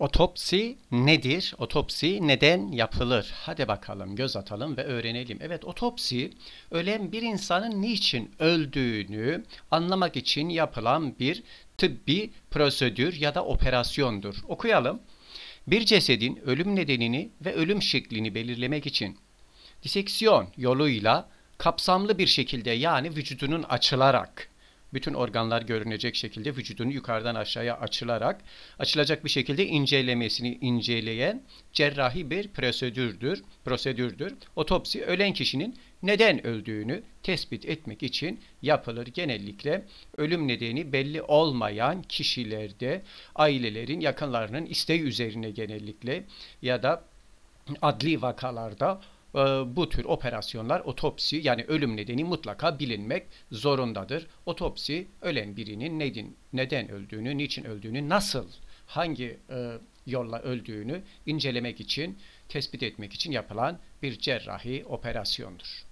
Otopsi nedir? Otopsi neden yapılır? Hadi bakalım göz atalım ve öğrenelim. Evet otopsi ölen bir insanın niçin öldüğünü anlamak için yapılan bir tıbbi prosedür ya da operasyondur. Okuyalım. Bir cesedin ölüm nedenini ve ölüm şeklini belirlemek için diseksiyon yoluyla kapsamlı bir şekilde yani vücudunun açılarak bütün organlar görünecek şekilde vücudunu yukarıdan aşağıya açılarak açılacak bir şekilde incelemesini inceleyen cerrahi bir prosedürdür. Prosedürdür. Otopsi ölen kişinin neden öldüğünü tespit etmek için yapılır. Genellikle ölüm nedeni belli olmayan kişilerde ailelerin, yakınlarının isteği üzerine genellikle ya da adli vakalarda ee, bu tür operasyonlar otopsi yani ölüm nedeni mutlaka bilinmek zorundadır. Otopsi ölen birinin neden, neden öldüğünü, niçin öldüğünü, nasıl, hangi e, yolla öldüğünü incelemek için, tespit etmek için yapılan bir cerrahi operasyondur.